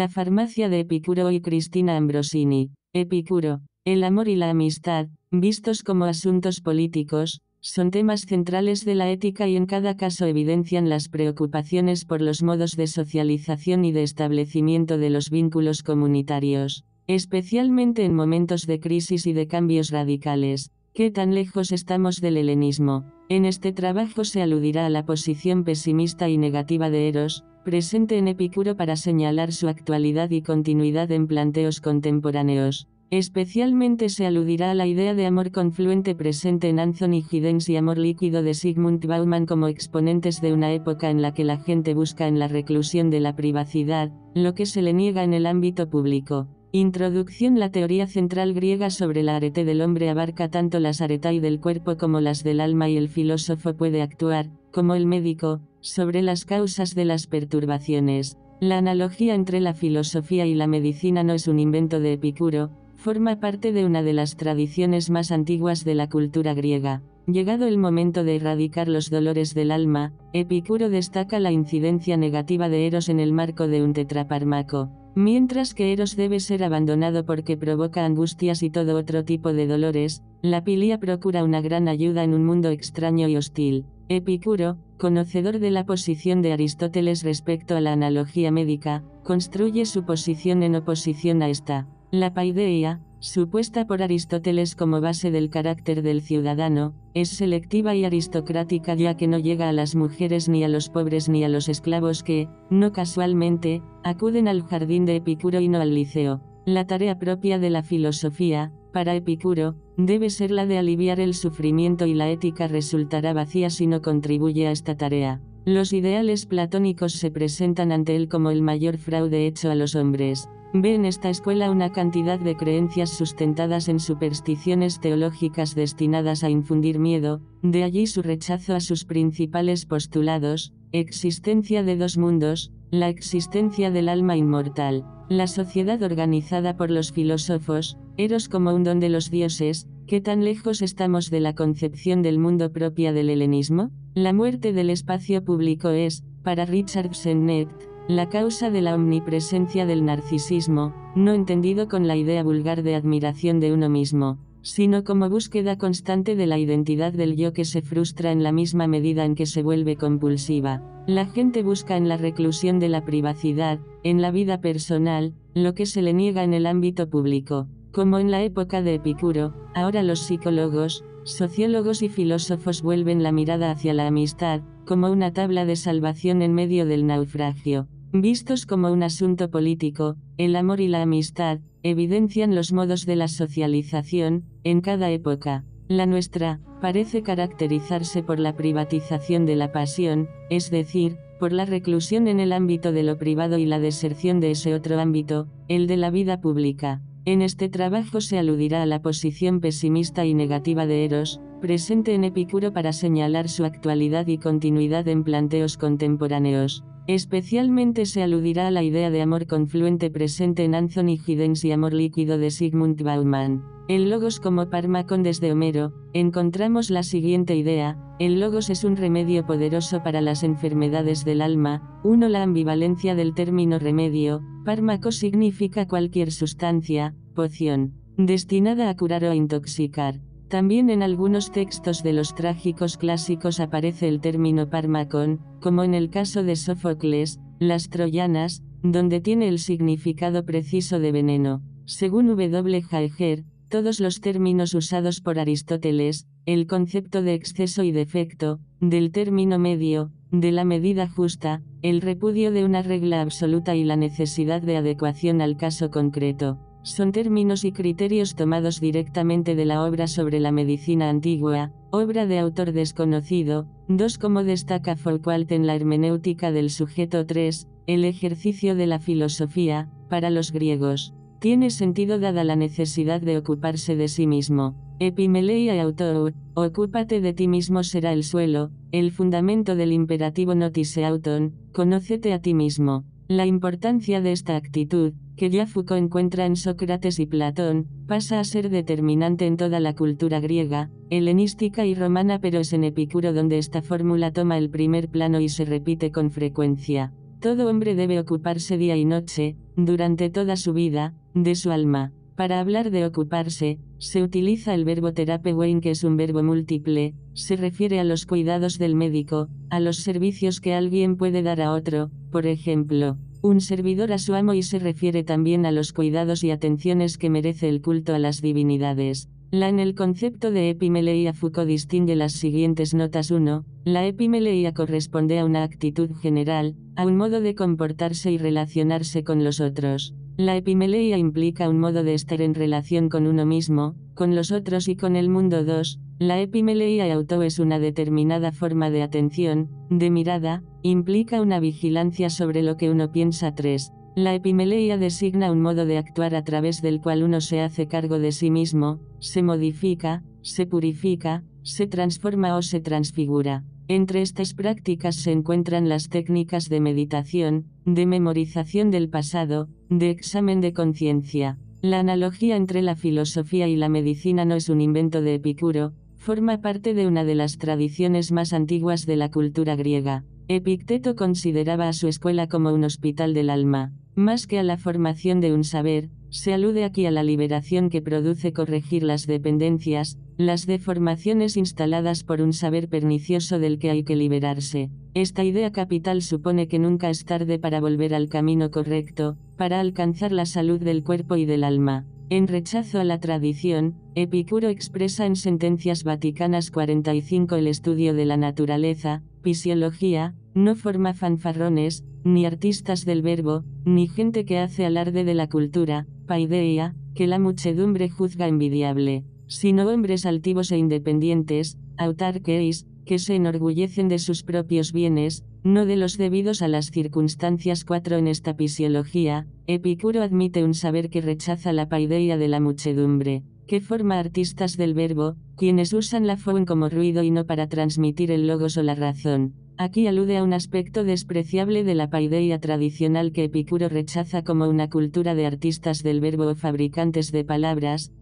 La farmacia de Epicuro y Cristina Ambrosini. Epicuro. El amor y la amistad, vistos como asuntos políticos, son temas centrales de la ética y en cada caso evidencian las preocupaciones por los modos de socialización y de establecimiento de los vínculos comunitarios, especialmente en momentos de crisis y de cambios radicales. ¿Qué tan lejos estamos del helenismo? En este trabajo se aludirá a la posición pesimista y negativa de Eros, presente en Epicuro para señalar su actualidad y continuidad en planteos contemporáneos. Especialmente se aludirá a la idea de amor confluente presente en Anthony Giddens y amor líquido de Sigmund Bauman como exponentes de una época en la que la gente busca en la reclusión de la privacidad, lo que se le niega en el ámbito público. Introducción La teoría central griega sobre la arete del hombre abarca tanto las aretai del cuerpo como las del alma y el filósofo puede actuar, como el médico, sobre las causas de las perturbaciones. La analogía entre la filosofía y la medicina no es un invento de Epicuro, forma parte de una de las tradiciones más antiguas de la cultura griega. Llegado el momento de erradicar los dolores del alma, Epicuro destaca la incidencia negativa de Eros en el marco de un tetraparmaco. Mientras que Eros debe ser abandonado porque provoca angustias y todo otro tipo de dolores, la pilia procura una gran ayuda en un mundo extraño y hostil. Epicuro, conocedor de la posición de Aristóteles respecto a la analogía médica, construye su posición en oposición a esta. La paideia, supuesta por Aristóteles como base del carácter del ciudadano, es selectiva y aristocrática ya que no llega a las mujeres ni a los pobres ni a los esclavos que, no casualmente, acuden al jardín de Epicuro y no al liceo. La tarea propia de la filosofía, para Epicuro, debe ser la de aliviar el sufrimiento y la ética resultará vacía si no contribuye a esta tarea. Los ideales platónicos se presentan ante él como el mayor fraude hecho a los hombres. Ve en esta escuela una cantidad de creencias sustentadas en supersticiones teológicas destinadas a infundir miedo, de allí su rechazo a sus principales postulados, existencia de dos mundos, la existencia del alma inmortal, la sociedad organizada por los filósofos, eros como un don de los dioses, ¿qué tan lejos estamos de la concepción del mundo propia del helenismo? La muerte del espacio público es, para Richard Sennett, la causa de la omnipresencia del narcisismo, no entendido con la idea vulgar de admiración de uno mismo, sino como búsqueda constante de la identidad del yo que se frustra en la misma medida en que se vuelve compulsiva. La gente busca en la reclusión de la privacidad, en la vida personal, lo que se le niega en el ámbito público. Como en la época de Epicuro, ahora los psicólogos, sociólogos y filósofos vuelven la mirada hacia la amistad, como una tabla de salvación en medio del naufragio. Vistos como un asunto político, el amor y la amistad, evidencian los modos de la socialización, en cada época. La nuestra, parece caracterizarse por la privatización de la pasión, es decir, por la reclusión en el ámbito de lo privado y la deserción de ese otro ámbito, el de la vida pública. En este trabajo se aludirá a la posición pesimista y negativa de Eros, presente en Epicuro para señalar su actualidad y continuidad en planteos contemporáneos. Especialmente se aludirá a la idea de amor confluente presente en Anthony Giddens y amor líquido de Sigmund Baumann. En Logos como Parmacon desde Homero, encontramos la siguiente idea, el logos es un remedio poderoso para las enfermedades del alma, uno la ambivalencia del término remedio, pármaco significa cualquier sustancia, poción, destinada a curar o intoxicar. También en algunos textos de los trágicos clásicos aparece el término Parmacón, como en el caso de Sófocles, Las Troyanas, donde tiene el significado preciso de veneno. Según W. Jaeger, todos los términos usados por Aristóteles, el concepto de exceso y defecto, del término medio, de la medida justa, el repudio de una regla absoluta y la necesidad de adecuación al caso concreto son términos y criterios tomados directamente de la obra sobre la medicina antigua, obra de autor desconocido, 2 como destaca Foucault en la hermenéutica del sujeto 3, el ejercicio de la filosofía, para los griegos, tiene sentido dada la necesidad de ocuparse de sí mismo. Epimeleia autor, ocúpate de ti mismo será el suelo, el fundamento del imperativo notice auton, conócete a ti mismo. La importancia de esta actitud, que ya Foucault encuentra en Sócrates y Platón, pasa a ser determinante en toda la cultura griega, helenística y romana, pero es en Epicuro donde esta fórmula toma el primer plano y se repite con frecuencia. Todo hombre debe ocuparse día y noche, durante toda su vida, de su alma. Para hablar de ocuparse, se utiliza el verbo terapewein que es un verbo múltiple, se refiere a los cuidados del médico, a los servicios que alguien puede dar a otro, por ejemplo, un servidor a su amo y se refiere también a los cuidados y atenciones que merece el culto a las divinidades. La en el concepto de epimeleia Foucault distingue las siguientes notas 1. La epimeleia corresponde a una actitud general, a un modo de comportarse y relacionarse con los otros. La epimeleia implica un modo de estar en relación con uno mismo, con los otros y con el mundo 2. La epimeleia auto es una determinada forma de atención, de mirada, implica una vigilancia sobre lo que uno piensa 3. La epimeleia designa un modo de actuar a través del cual uno se hace cargo de sí mismo, se modifica, se purifica, se transforma o se transfigura. Entre estas prácticas se encuentran las técnicas de meditación, de memorización del pasado, de examen de conciencia. La analogía entre la filosofía y la medicina no es un invento de Epicuro, forma parte de una de las tradiciones más antiguas de la cultura griega. Epicteto consideraba a su escuela como un hospital del alma, más que a la formación de un saber, se alude aquí a la liberación que produce corregir las dependencias, las deformaciones instaladas por un saber pernicioso del que hay que liberarse. Esta idea capital supone que nunca es tarde para volver al camino correcto, para alcanzar la salud del cuerpo y del alma. En rechazo a la tradición, Epicuro expresa en Sentencias Vaticanas 45 el estudio de la naturaleza, fisiología, no forma fanfarrones, ni artistas del verbo, ni gente que hace alarde de la cultura, Paideia, que la muchedumbre juzga envidiable, sino hombres altivos e independientes, autarqueis, que se enorgullecen de sus propios bienes, no de los debidos a las circunstancias. 4 En esta fisiología, Epicuro admite un saber que rechaza la paideia de la muchedumbre, que forma artistas del verbo, quienes usan la faun como ruido y no para transmitir el logos o la razón, Aquí alude a un aspecto despreciable de la paideia tradicional que Epicuro rechaza como una cultura de artistas del verbo o fabricantes de palabras,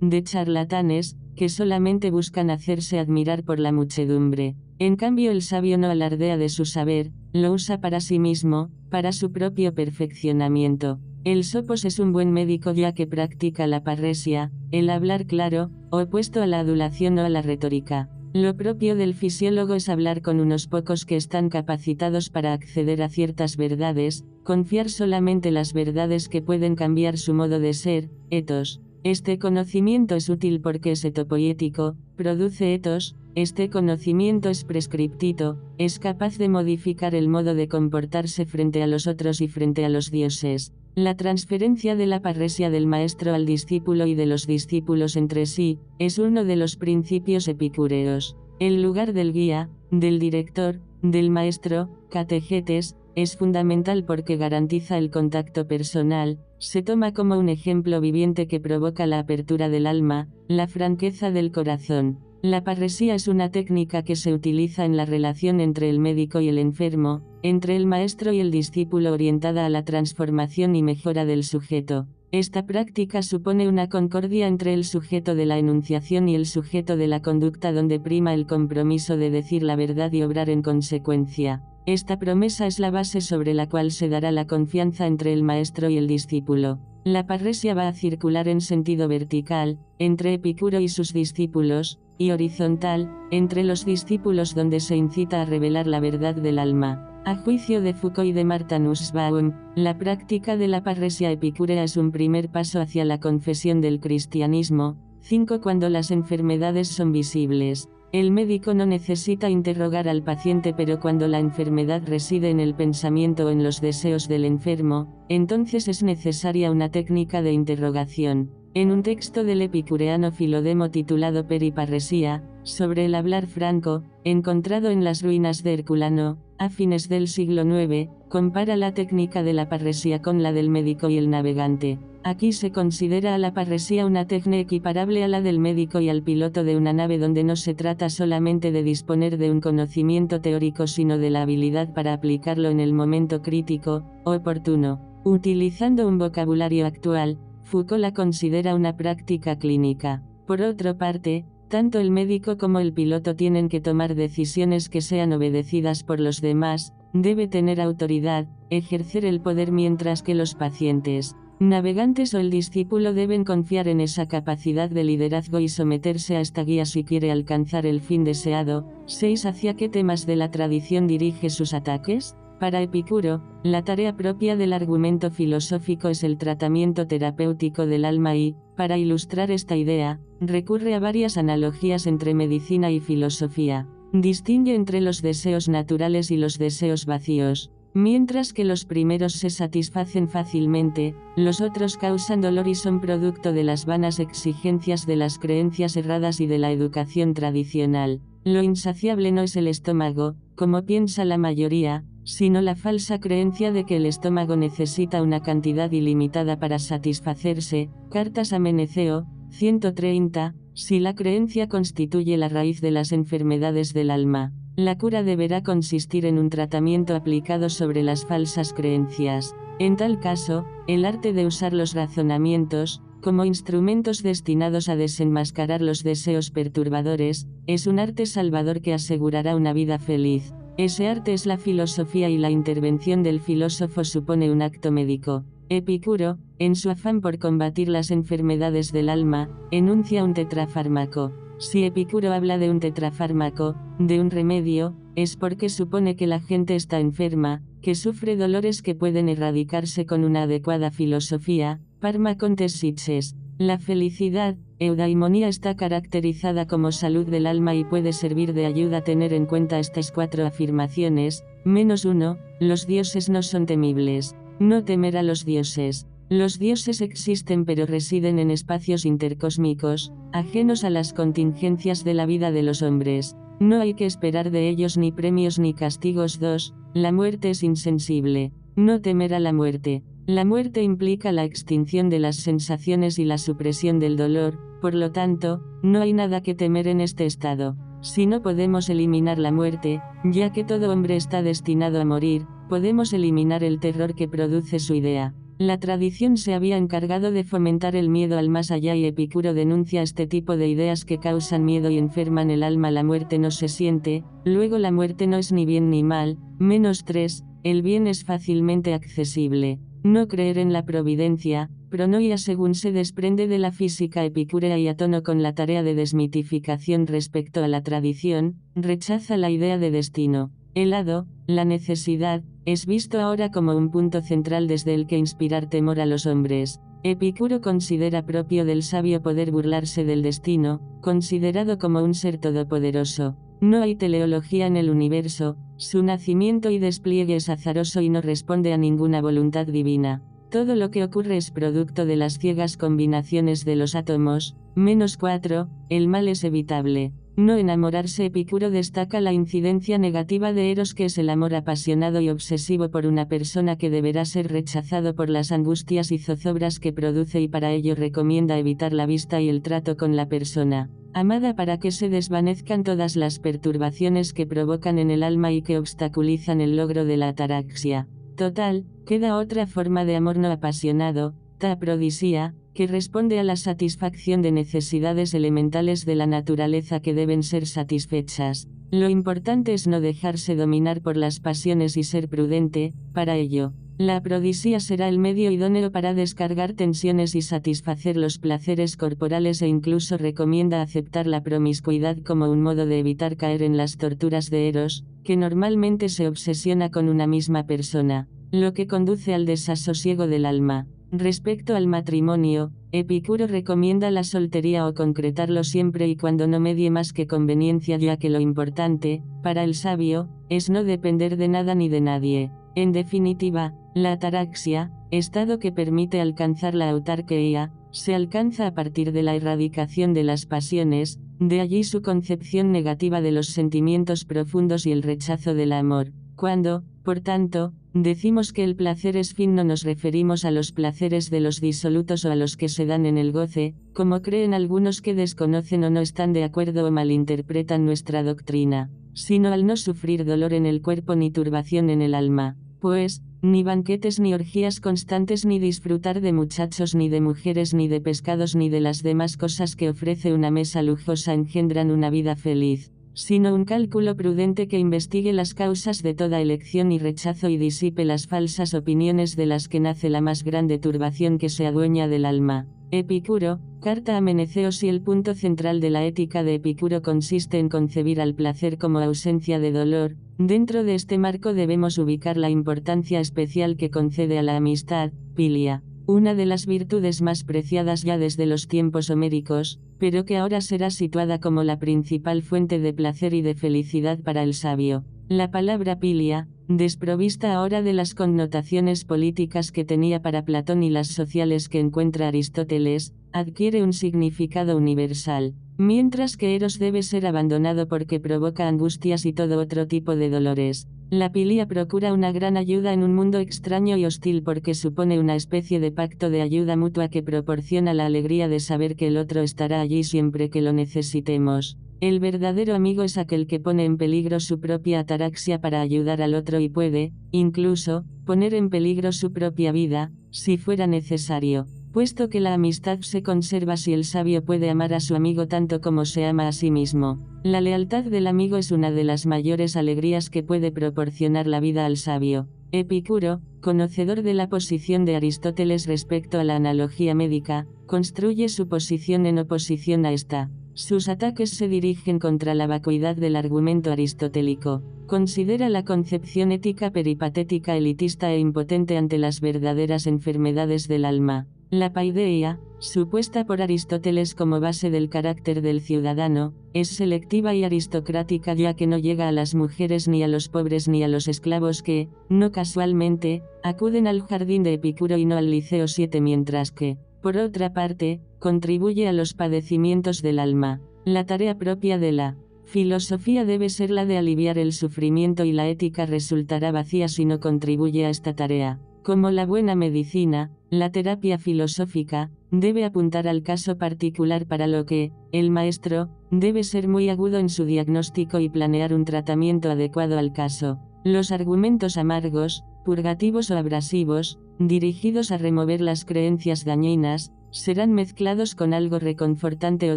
de charlatanes, que solamente buscan hacerse admirar por la muchedumbre. En cambio el sabio no alardea de su saber, lo usa para sí mismo, para su propio perfeccionamiento. El sopos es un buen médico ya que practica la parresia, el hablar claro, opuesto a la adulación o a la retórica. Lo propio del fisiólogo es hablar con unos pocos que están capacitados para acceder a ciertas verdades, confiar solamente las verdades que pueden cambiar su modo de ser, etos. Este conocimiento es útil porque es etopoético, produce etos, este conocimiento es prescriptito, es capaz de modificar el modo de comportarse frente a los otros y frente a los dioses. La transferencia de la parresia del maestro al discípulo y de los discípulos entre sí, es uno de los principios epicúreos. El lugar del guía, del director, del maestro, categetes, es fundamental porque garantiza el contacto personal, se toma como un ejemplo viviente que provoca la apertura del alma, la franqueza del corazón. La parresía es una técnica que se utiliza en la relación entre el médico y el enfermo, entre el maestro y el discípulo orientada a la transformación y mejora del sujeto. Esta práctica supone una concordia entre el sujeto de la enunciación y el sujeto de la conducta donde prima el compromiso de decir la verdad y obrar en consecuencia. Esta promesa es la base sobre la cual se dará la confianza entre el maestro y el discípulo. La parresia va a circular en sentido vertical, entre Epicuro y sus discípulos, y horizontal, entre los discípulos donde se incita a revelar la verdad del alma. A juicio de Foucault y de Martinus Nussbaum, la práctica de la parresia epicúrea es un primer paso hacia la confesión del cristianismo. 5. Cuando las enfermedades son visibles, el médico no necesita interrogar al paciente, pero cuando la enfermedad reside en el pensamiento o en los deseos del enfermo, entonces es necesaria una técnica de interrogación. En un texto del epicureano Filodemo titulado Periparresía, sobre el hablar franco, encontrado en las ruinas de Herculano, a fines del siglo IX, compara la técnica de la parresía con la del médico y el navegante. Aquí se considera a la parresía una técnica equiparable a la del médico y al piloto de una nave donde no se trata solamente de disponer de un conocimiento teórico sino de la habilidad para aplicarlo en el momento crítico, oportuno. Utilizando un vocabulario actual, Foucault la considera una práctica clínica. Por otra parte, tanto el médico como el piloto tienen que tomar decisiones que sean obedecidas por los demás, debe tener autoridad, ejercer el poder mientras que los pacientes, navegantes o el discípulo deben confiar en esa capacidad de liderazgo y someterse a esta guía si quiere alcanzar el fin deseado. 6. ¿Hacia qué temas de la tradición dirige sus ataques? Para Epicuro, la tarea propia del argumento filosófico es el tratamiento terapéutico del alma y, para ilustrar esta idea, recurre a varias analogías entre medicina y filosofía. Distingue entre los deseos naturales y los deseos vacíos. Mientras que los primeros se satisfacen fácilmente, los otros causan dolor y son producto de las vanas exigencias de las creencias erradas y de la educación tradicional. Lo insaciable no es el estómago, como piensa la mayoría, sino la falsa creencia de que el estómago necesita una cantidad ilimitada para satisfacerse. Cartas a Meneceo, 130. Si la creencia constituye la raíz de las enfermedades del alma, la cura deberá consistir en un tratamiento aplicado sobre las falsas creencias. En tal caso, el arte de usar los razonamientos, como instrumentos destinados a desenmascarar los deseos perturbadores, es un arte salvador que asegurará una vida feliz. Ese arte es la filosofía y la intervención del filósofo supone un acto médico. Epicuro, en su afán por combatir las enfermedades del alma, enuncia un tetrafármaco. Si Epicuro habla de un tetrafármaco, de un remedio, es porque supone que la gente está enferma, que sufre dolores que pueden erradicarse con una adecuada filosofía, Parmacontesitses. La felicidad, eudaimonía está caracterizada como salud del alma y puede servir de ayuda a tener en cuenta estas cuatro afirmaciones. Menos uno, los dioses no son temibles. No temer a los dioses. Los dioses existen pero residen en espacios intercósmicos, ajenos a las contingencias de la vida de los hombres. No hay que esperar de ellos ni premios ni castigos. Dos, La muerte es insensible. No temer a la muerte. La muerte implica la extinción de las sensaciones y la supresión del dolor, por lo tanto, no hay nada que temer en este estado. Si no podemos eliminar la muerte, ya que todo hombre está destinado a morir, podemos eliminar el terror que produce su idea. La tradición se había encargado de fomentar el miedo al más allá y Epicuro denuncia este tipo de ideas que causan miedo y enferman el alma. La muerte no se siente, luego la muerte no es ni bien ni mal, menos tres, el bien es fácilmente accesible. No creer en la providencia, pronoia según se desprende de la física epicúrea y a tono con la tarea de desmitificación respecto a la tradición, rechaza la idea de destino. El hado, la necesidad, es visto ahora como un punto central desde el que inspirar temor a los hombres. Epicuro considera propio del sabio poder burlarse del destino, considerado como un ser todopoderoso. No hay teleología en el universo, su nacimiento y despliegue es azaroso y no responde a ninguna voluntad divina. Todo lo que ocurre es producto de las ciegas combinaciones de los átomos, menos 4, el mal es evitable. No enamorarse Epicuro destaca la incidencia negativa de Eros que es el amor apasionado y obsesivo por una persona que deberá ser rechazado por las angustias y zozobras que produce y para ello recomienda evitar la vista y el trato con la persona amada para que se desvanezcan todas las perturbaciones que provocan en el alma y que obstaculizan el logro de la ataraxia. Total, queda otra forma de amor no apasionado, ta taprodisía, que responde a la satisfacción de necesidades elementales de la naturaleza que deben ser satisfechas. Lo importante es no dejarse dominar por las pasiones y ser prudente, para ello. La Prodisía será el medio idóneo para descargar tensiones y satisfacer los placeres corporales e incluso recomienda aceptar la promiscuidad como un modo de evitar caer en las torturas de Eros, que normalmente se obsesiona con una misma persona, lo que conduce al desasosiego del alma. Respecto al matrimonio, Epicuro recomienda la soltería o concretarlo siempre y cuando no medie más que conveniencia ya que lo importante, para el sabio, es no depender de nada ni de nadie. En definitiva, la ataraxia, estado que permite alcanzar la autarqueía, se alcanza a partir de la erradicación de las pasiones, de allí su concepción negativa de los sentimientos profundos y el rechazo del amor. Cuando, por tanto, decimos que el placer es fin no nos referimos a los placeres de los disolutos o a los que se dan en el goce, como creen algunos que desconocen o no están de acuerdo o malinterpretan nuestra doctrina, sino al no sufrir dolor en el cuerpo ni turbación en el alma pues, ni banquetes ni orgías constantes ni disfrutar de muchachos ni de mujeres ni de pescados ni de las demás cosas que ofrece una mesa lujosa engendran una vida feliz, sino un cálculo prudente que investigue las causas de toda elección y rechazo y disipe las falsas opiniones de las que nace la más grande turbación que se adueña del alma. Epicuro, carta a Meneceos Si el punto central de la ética de Epicuro consiste en concebir al placer como ausencia de dolor, Dentro de este marco debemos ubicar la importancia especial que concede a la amistad, pilia, una de las virtudes más preciadas ya desde los tiempos homéricos, pero que ahora será situada como la principal fuente de placer y de felicidad para el sabio. La palabra pilia, desprovista ahora de las connotaciones políticas que tenía para Platón y las sociales que encuentra Aristóteles, adquiere un significado universal, mientras que Eros debe ser abandonado porque provoca angustias y todo otro tipo de dolores, la pilia procura una gran ayuda en un mundo extraño y hostil porque supone una especie de pacto de ayuda mutua que proporciona la alegría de saber que el otro estará allí siempre que lo necesitemos. El verdadero amigo es aquel que pone en peligro su propia ataraxia para ayudar al otro y puede, incluso, poner en peligro su propia vida, si fuera necesario puesto que la amistad se conserva si el sabio puede amar a su amigo tanto como se ama a sí mismo. La lealtad del amigo es una de las mayores alegrías que puede proporcionar la vida al sabio. Epicuro, conocedor de la posición de Aristóteles respecto a la analogía médica, construye su posición en oposición a esta. Sus ataques se dirigen contra la vacuidad del argumento aristotélico. Considera la concepción ética peripatética elitista e impotente ante las verdaderas enfermedades del alma. La paideia, supuesta por Aristóteles como base del carácter del ciudadano, es selectiva y aristocrática ya que no llega a las mujeres ni a los pobres ni a los esclavos que, no casualmente, acuden al jardín de Epicuro y no al Liceo 7 mientras que, por otra parte, contribuye a los padecimientos del alma. La tarea propia de la filosofía debe ser la de aliviar el sufrimiento y la ética resultará vacía si no contribuye a esta tarea. Como la buena medicina, la terapia filosófica debe apuntar al caso particular para lo que, el maestro, debe ser muy agudo en su diagnóstico y planear un tratamiento adecuado al caso. Los argumentos amargos, purgativos o abrasivos, dirigidos a remover las creencias dañinas, serán mezclados con algo reconfortante o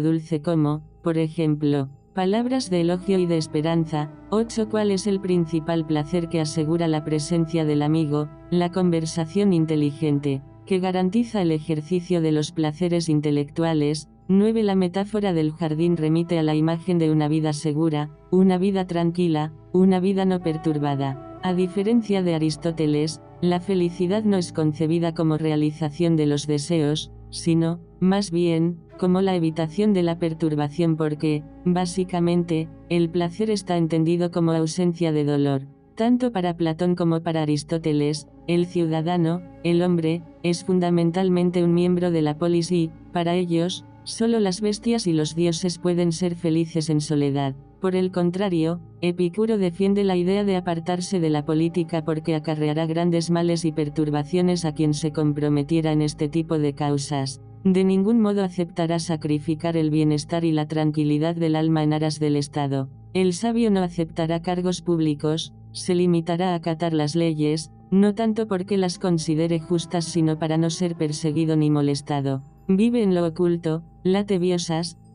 dulce como, por ejemplo, palabras de elogio y de esperanza. 8. ¿Cuál es el principal placer que asegura la presencia del amigo? La conversación inteligente que garantiza el ejercicio de los placeres intelectuales. 9. La metáfora del jardín remite a la imagen de una vida segura, una vida tranquila, una vida no perturbada. A diferencia de Aristóteles, la felicidad no es concebida como realización de los deseos, sino, más bien, como la evitación de la perturbación porque, básicamente, el placer está entendido como ausencia de dolor. Tanto para Platón como para Aristóteles, el ciudadano, el hombre, es fundamentalmente un miembro de la polis y, para ellos, solo las bestias y los dioses pueden ser felices en soledad. Por el contrario, Epicuro defiende la idea de apartarse de la política porque acarreará grandes males y perturbaciones a quien se comprometiera en este tipo de causas. De ningún modo aceptará sacrificar el bienestar y la tranquilidad del alma en aras del Estado. El sabio no aceptará cargos públicos, se limitará a acatar las leyes, no tanto porque las considere justas sino para no ser perseguido ni molestado. Vive en lo oculto, late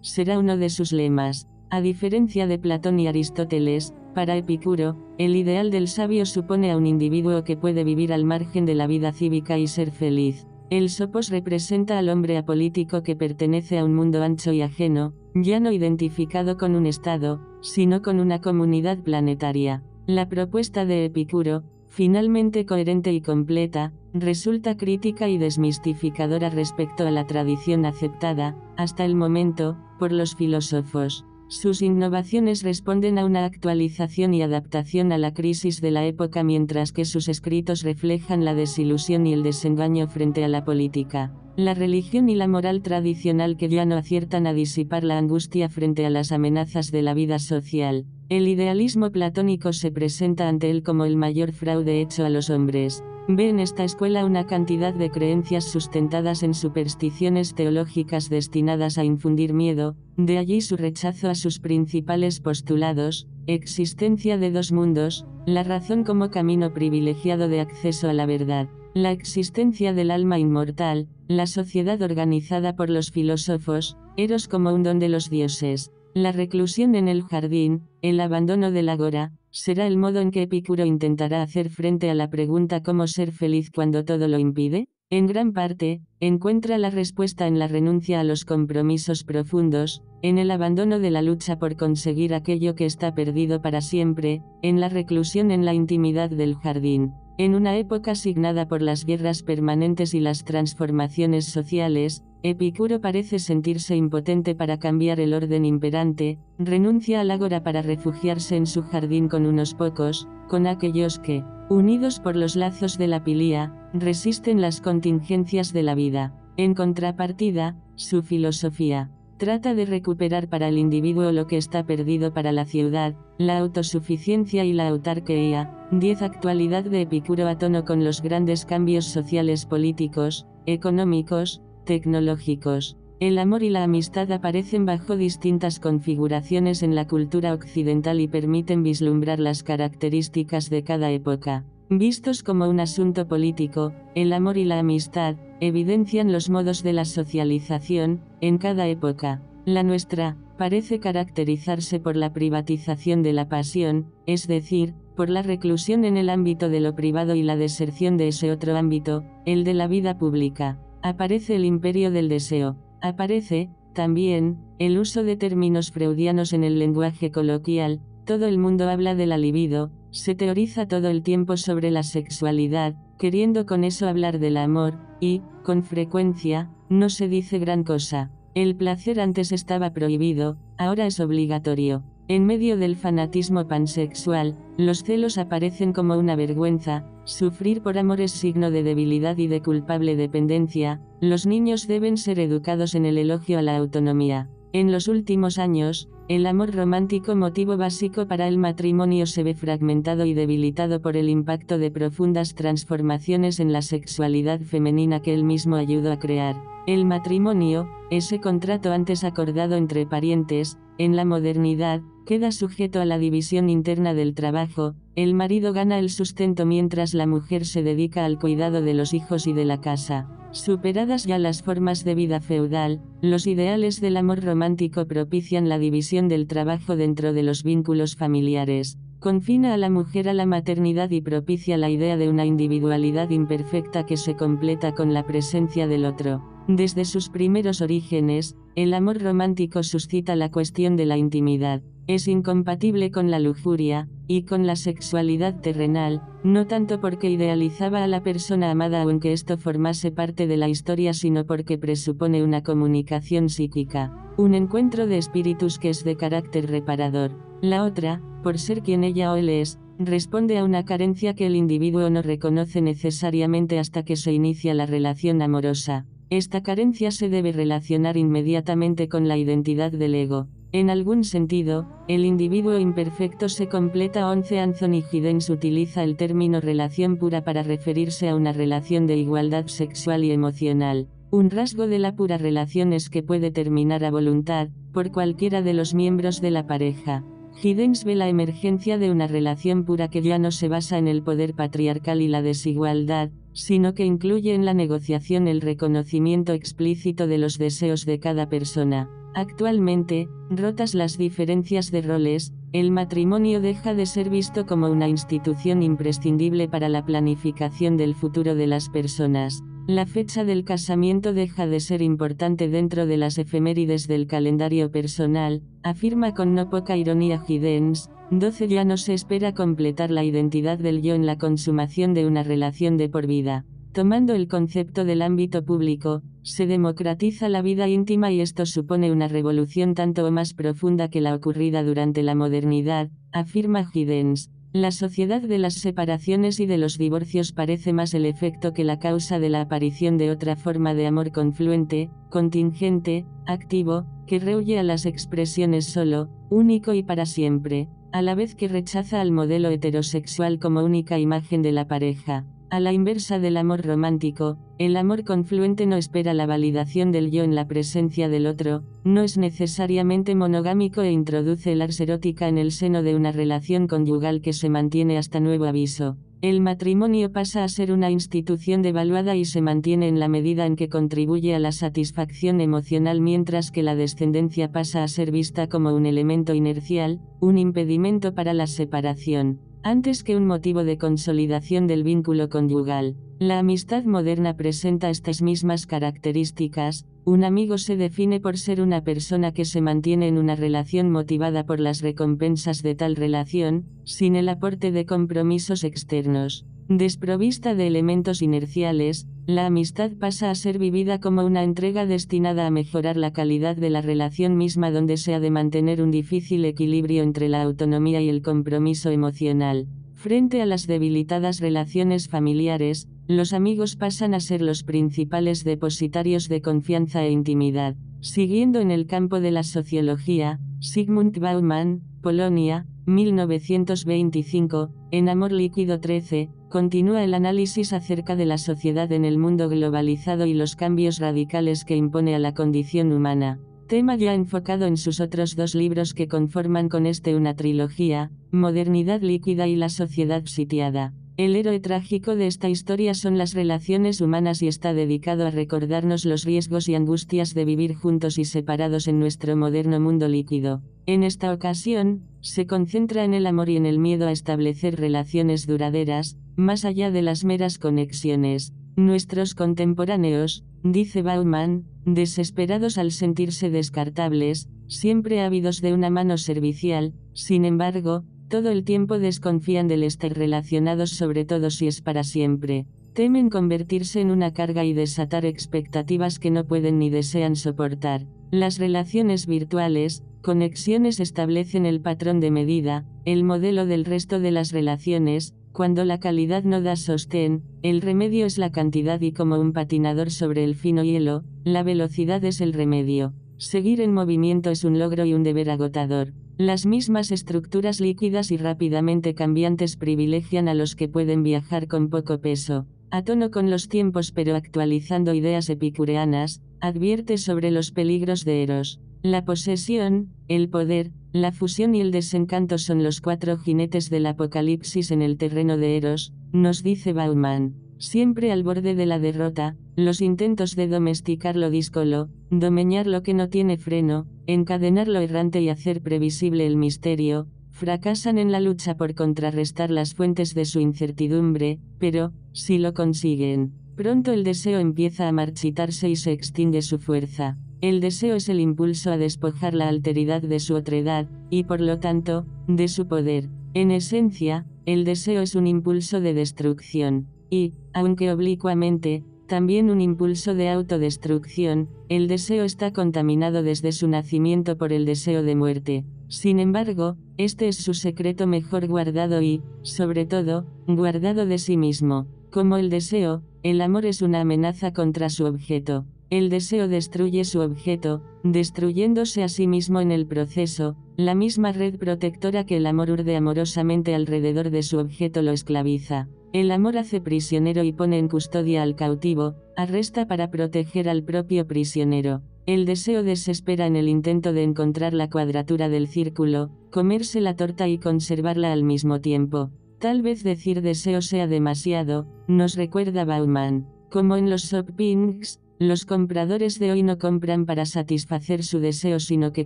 será uno de sus lemas. A diferencia de Platón y Aristóteles, para Epicuro, el ideal del sabio supone a un individuo que puede vivir al margen de la vida cívica y ser feliz. El sopos representa al hombre apolítico que pertenece a un mundo ancho y ajeno, ya no identificado con un Estado, sino con una comunidad planetaria. La propuesta de Epicuro, finalmente coherente y completa, resulta crítica y desmistificadora respecto a la tradición aceptada, hasta el momento, por los filósofos. Sus innovaciones responden a una actualización y adaptación a la crisis de la época mientras que sus escritos reflejan la desilusión y el desengaño frente a la política, la religión y la moral tradicional que ya no aciertan a disipar la angustia frente a las amenazas de la vida social. El idealismo platónico se presenta ante él como el mayor fraude hecho a los hombres. Ve en esta escuela una cantidad de creencias sustentadas en supersticiones teológicas destinadas a infundir miedo, de allí su rechazo a sus principales postulados, existencia de dos mundos, la razón como camino privilegiado de acceso a la verdad, la existencia del alma inmortal, la sociedad organizada por los filósofos, Eros como un don de los dioses, la reclusión en el jardín, el abandono del agora, será el modo en que Epicuro intentará hacer frente a la pregunta ¿cómo ser feliz cuando todo lo impide? En gran parte, encuentra la respuesta en la renuncia a los compromisos profundos, en el abandono de la lucha por conseguir aquello que está perdido para siempre, en la reclusión en la intimidad del jardín. En una época asignada por las guerras permanentes y las transformaciones sociales, Epicuro parece sentirse impotente para cambiar el orden imperante, renuncia al ágora para refugiarse en su jardín con unos pocos, con aquellos que, unidos por los lazos de la pilía, resisten las contingencias de la vida. En contrapartida, su filosofía trata de recuperar para el individuo lo que está perdido para la ciudad, la autosuficiencia y la autarquía. 10. Actualidad de Epicuro a tono con los grandes cambios sociales políticos, económicos, tecnológicos. El amor y la amistad aparecen bajo distintas configuraciones en la cultura occidental y permiten vislumbrar las características de cada época. Vistos como un asunto político, el amor y la amistad, evidencian los modos de la socialización, en cada época. La nuestra, parece caracterizarse por la privatización de la pasión, es decir, por la reclusión en el ámbito de lo privado y la deserción de ese otro ámbito, el de la vida pública. Aparece el imperio del deseo. Aparece, también, el uso de términos freudianos en el lenguaje coloquial, todo el mundo habla de la libido, se teoriza todo el tiempo sobre la sexualidad, queriendo con eso hablar del amor, y, con frecuencia, no se dice gran cosa. El placer antes estaba prohibido, ahora es obligatorio. En medio del fanatismo pansexual, los celos aparecen como una vergüenza, sufrir por amor es signo de debilidad y de culpable dependencia, los niños deben ser educados en el elogio a la autonomía. En los últimos años, el amor romántico, motivo básico para el matrimonio, se ve fragmentado y debilitado por el impacto de profundas transformaciones en la sexualidad femenina que él mismo ayudó a crear. El matrimonio, ese contrato antes acordado entre parientes, en la modernidad, queda sujeto a la división interna del trabajo, el marido gana el sustento mientras la mujer se dedica al cuidado de los hijos y de la casa. Superadas ya las formas de vida feudal, los ideales del amor romántico propician la división del trabajo dentro de los vínculos familiares. Confina a la mujer a la maternidad y propicia la idea de una individualidad imperfecta que se completa con la presencia del otro. Desde sus primeros orígenes, el amor romántico suscita la cuestión de la intimidad. Es incompatible con la lujuria, y con la sexualidad terrenal, no tanto porque idealizaba a la persona amada aunque esto formase parte de la historia sino porque presupone una comunicación psíquica, un encuentro de espíritus que es de carácter reparador. La otra, por ser quien ella o él es, responde a una carencia que el individuo no reconoce necesariamente hasta que se inicia la relación amorosa. Esta carencia se debe relacionar inmediatamente con la identidad del ego. En algún sentido, el individuo imperfecto se completa. 11 Anthony Hiddens utiliza el término relación pura para referirse a una relación de igualdad sexual y emocional. Un rasgo de la pura relación es que puede terminar a voluntad, por cualquiera de los miembros de la pareja. Hiddens ve la emergencia de una relación pura que ya no se basa en el poder patriarcal y la desigualdad, sino que incluye en la negociación el reconocimiento explícito de los deseos de cada persona. Actualmente, rotas las diferencias de roles, el matrimonio deja de ser visto como una institución imprescindible para la planificación del futuro de las personas. La fecha del casamiento deja de ser importante dentro de las efemérides del calendario personal, afirma con no poca ironía Giddens, 12 ya no se espera completar la identidad del yo en la consumación de una relación de por vida. Tomando el concepto del ámbito público, se democratiza la vida íntima y esto supone una revolución tanto o más profunda que la ocurrida durante la modernidad, afirma Giddens. La sociedad de las separaciones y de los divorcios parece más el efecto que la causa de la aparición de otra forma de amor confluente, contingente, activo, que rehúye a las expresiones solo, único y para siempre, a la vez que rechaza al modelo heterosexual como única imagen de la pareja. A la inversa del amor romántico, el amor confluente no espera la validación del yo en la presencia del otro, no es necesariamente monogámico e introduce el ars erótica en el seno de una relación conyugal que se mantiene hasta nuevo aviso. El matrimonio pasa a ser una institución devaluada y se mantiene en la medida en que contribuye a la satisfacción emocional mientras que la descendencia pasa a ser vista como un elemento inercial, un impedimento para la separación. Antes que un motivo de consolidación del vínculo conyugal, la amistad moderna presenta estas mismas características, un amigo se define por ser una persona que se mantiene en una relación motivada por las recompensas de tal relación, sin el aporte de compromisos externos. Desprovista de elementos inerciales, la amistad pasa a ser vivida como una entrega destinada a mejorar la calidad de la relación misma donde se ha de mantener un difícil equilibrio entre la autonomía y el compromiso emocional. Frente a las debilitadas relaciones familiares, los amigos pasan a ser los principales depositarios de confianza e intimidad. Siguiendo en el campo de la sociología, Sigmund Baumann, Polonia, 1925, en Amor Líquido 13, continúa el análisis acerca de la sociedad en el mundo globalizado y los cambios radicales que impone a la condición humana tema ya enfocado en sus otros dos libros que conforman con este una trilogía, Modernidad líquida y La sociedad sitiada. El héroe trágico de esta historia son las relaciones humanas y está dedicado a recordarnos los riesgos y angustias de vivir juntos y separados en nuestro moderno mundo líquido. En esta ocasión, se concentra en el amor y en el miedo a establecer relaciones duraderas, más allá de las meras conexiones. Nuestros contemporáneos, dice Bauman, Desesperados al sentirse descartables, siempre ávidos de una mano servicial, sin embargo, todo el tiempo desconfían del estar relacionados sobre todo si es para siempre. Temen convertirse en una carga y desatar expectativas que no pueden ni desean soportar. Las relaciones virtuales, conexiones establecen el patrón de medida, el modelo del resto de las relaciones, cuando la calidad no da sostén, el remedio es la cantidad y como un patinador sobre el fino hielo, la velocidad es el remedio. Seguir en movimiento es un logro y un deber agotador. Las mismas estructuras líquidas y rápidamente cambiantes privilegian a los que pueden viajar con poco peso. A tono con los tiempos pero actualizando ideas epicureanas, advierte sobre los peligros de Eros. La posesión, el poder, la fusión y el desencanto son los cuatro jinetes del apocalipsis en el terreno de Eros, nos dice Bauman. Siempre al borde de la derrota, los intentos de domesticar lo díscolo, domeñar lo que no tiene freno, encadenar lo errante y hacer previsible el misterio, fracasan en la lucha por contrarrestar las fuentes de su incertidumbre, pero, si lo consiguen, pronto el deseo empieza a marchitarse y se extingue su fuerza. El deseo es el impulso a despojar la alteridad de su otredad, y por lo tanto, de su poder. En esencia, el deseo es un impulso de destrucción, y, aunque oblicuamente, también un impulso de autodestrucción, el deseo está contaminado desde su nacimiento por el deseo de muerte. Sin embargo, este es su secreto mejor guardado y, sobre todo, guardado de sí mismo. Como el deseo, el amor es una amenaza contra su objeto. El deseo destruye su objeto, destruyéndose a sí mismo en el proceso, la misma red protectora que el amor urde amorosamente alrededor de su objeto lo esclaviza. El amor hace prisionero y pone en custodia al cautivo, arresta para proteger al propio prisionero. El deseo desespera en el intento de encontrar la cuadratura del círculo, comerse la torta y conservarla al mismo tiempo. Tal vez decir deseo sea demasiado, nos recuerda Bauman. Como en los shopping's, los compradores de hoy no compran para satisfacer su deseo sino que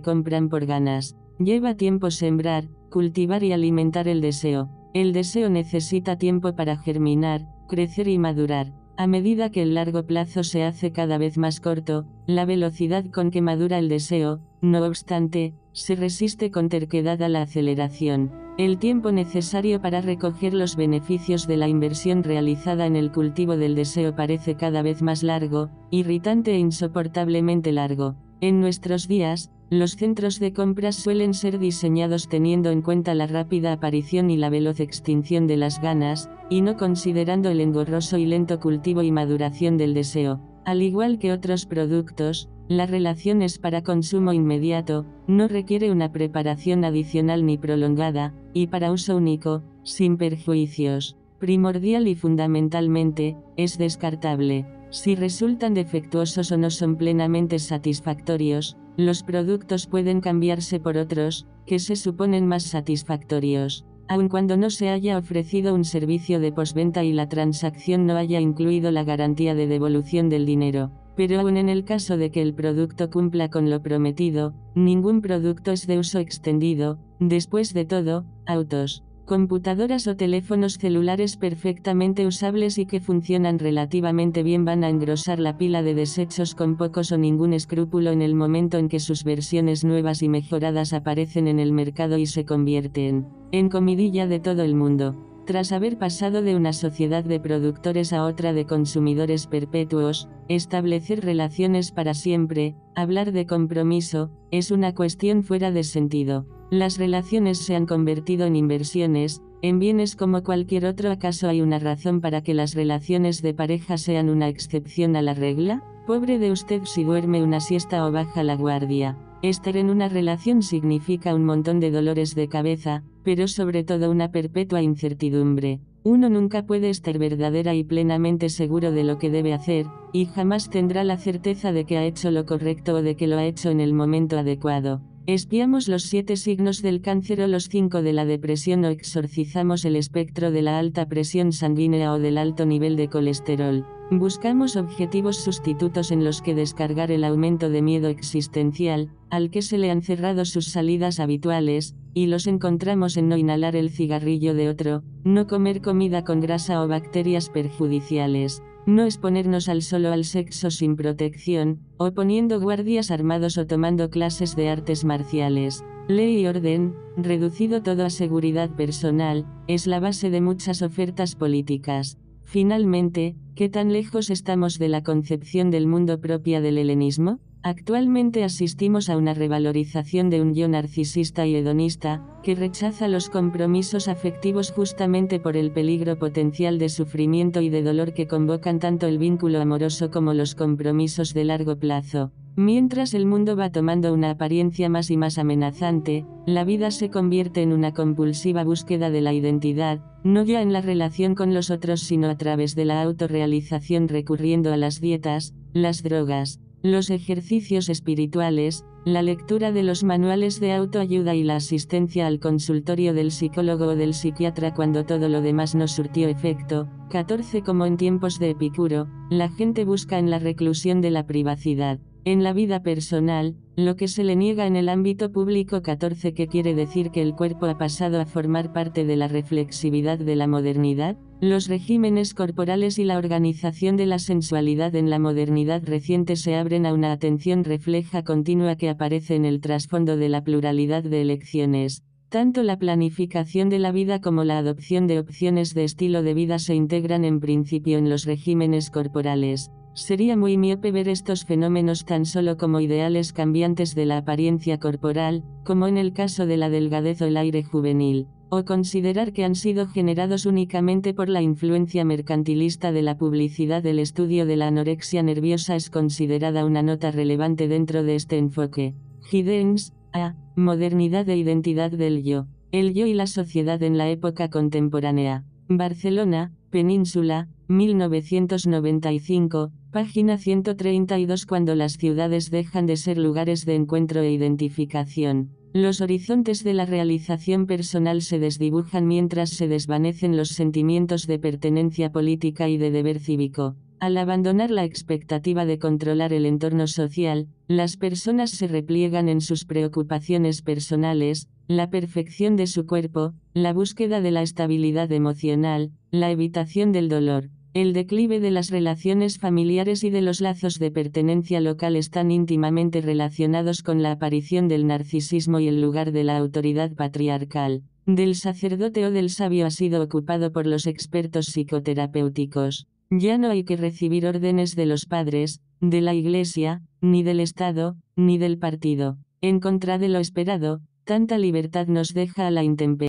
compran por ganas. Lleva tiempo sembrar, cultivar y alimentar el deseo. El deseo necesita tiempo para germinar, crecer y madurar. A medida que el largo plazo se hace cada vez más corto, la velocidad con que madura el deseo, no obstante, se resiste con terquedad a la aceleración. El tiempo necesario para recoger los beneficios de la inversión realizada en el cultivo del deseo parece cada vez más largo, irritante e insoportablemente largo. En nuestros días, los centros de compras suelen ser diseñados teniendo en cuenta la rápida aparición y la veloz extinción de las ganas, y no considerando el engorroso y lento cultivo y maduración del deseo. Al igual que otros productos, la relación es para consumo inmediato, no requiere una preparación adicional ni prolongada, y para uso único, sin perjuicios. Primordial y fundamentalmente, es descartable. Si resultan defectuosos o no son plenamente satisfactorios, los productos pueden cambiarse por otros, que se suponen más satisfactorios. Aun cuando no se haya ofrecido un servicio de posventa y la transacción no haya incluido la garantía de devolución del dinero, pero aún en el caso de que el producto cumpla con lo prometido, ningún producto es de uso extendido, después de todo, autos, computadoras o teléfonos celulares perfectamente usables y que funcionan relativamente bien van a engrosar la pila de desechos con pocos o ningún escrúpulo en el momento en que sus versiones nuevas y mejoradas aparecen en el mercado y se convierten en comidilla de todo el mundo. Tras haber pasado de una sociedad de productores a otra de consumidores perpetuos, establecer relaciones para siempre, hablar de compromiso, es una cuestión fuera de sentido. Las relaciones se han convertido en inversiones, en bienes como cualquier otro. ¿Acaso hay una razón para que las relaciones de pareja sean una excepción a la regla? Pobre de usted si duerme una siesta o baja la guardia. Estar en una relación significa un montón de dolores de cabeza, pero sobre todo una perpetua incertidumbre. Uno nunca puede estar verdadera y plenamente seguro de lo que debe hacer, y jamás tendrá la certeza de que ha hecho lo correcto o de que lo ha hecho en el momento adecuado. Espiamos los siete signos del cáncer o los cinco de la depresión o exorcizamos el espectro de la alta presión sanguínea o del alto nivel de colesterol. Buscamos objetivos sustitutos en los que descargar el aumento de miedo existencial, al que se le han cerrado sus salidas habituales, y los encontramos en no inhalar el cigarrillo de otro, no comer comida con grasa o bacterias perjudiciales, no exponernos al solo al sexo sin protección, o poniendo guardias armados o tomando clases de artes marciales. Ley y orden, reducido todo a seguridad personal, es la base de muchas ofertas políticas. Finalmente, ¿qué tan lejos estamos de la concepción del mundo propia del helenismo? Actualmente asistimos a una revalorización de un yo narcisista y hedonista, que rechaza los compromisos afectivos justamente por el peligro potencial de sufrimiento y de dolor que convocan tanto el vínculo amoroso como los compromisos de largo plazo. Mientras el mundo va tomando una apariencia más y más amenazante, la vida se convierte en una compulsiva búsqueda de la identidad, no ya en la relación con los otros sino a través de la autorrealización recurriendo a las dietas, las drogas, los ejercicios espirituales, la lectura de los manuales de autoayuda y la asistencia al consultorio del psicólogo o del psiquiatra cuando todo lo demás no surtió efecto. 14 Como en tiempos de Epicuro, la gente busca en la reclusión de la privacidad en la vida personal, lo que se le niega en el ámbito público 14 que quiere decir que el cuerpo ha pasado a formar parte de la reflexividad de la modernidad, los regímenes corporales y la organización de la sensualidad en la modernidad reciente se abren a una atención refleja continua que aparece en el trasfondo de la pluralidad de elecciones. Tanto la planificación de la vida como la adopción de opciones de estilo de vida se integran en principio en los regímenes corporales. Sería muy miope ver estos fenómenos tan solo como ideales cambiantes de la apariencia corporal, como en el caso de la delgadez o el aire juvenil, o considerar que han sido generados únicamente por la influencia mercantilista de la publicidad. El estudio de la anorexia nerviosa es considerada una nota relevante dentro de este enfoque. Hiddens, a. Modernidad e identidad del yo. El yo y la sociedad en la época contemporánea. Barcelona, Península, 1995, Página 132 Cuando las ciudades dejan de ser lugares de encuentro e identificación, los horizontes de la realización personal se desdibujan mientras se desvanecen los sentimientos de pertenencia política y de deber cívico. Al abandonar la expectativa de controlar el entorno social, las personas se repliegan en sus preocupaciones personales, la perfección de su cuerpo, la búsqueda de la estabilidad emocional, la evitación del dolor. El declive de las relaciones familiares y de los lazos de pertenencia local están íntimamente relacionados con la aparición del narcisismo y el lugar de la autoridad patriarcal, del sacerdote o del sabio ha sido ocupado por los expertos psicoterapéuticos. Ya no hay que recibir órdenes de los padres, de la Iglesia, ni del Estado, ni del partido. En contra de lo esperado, tanta libertad nos deja a la intemperie.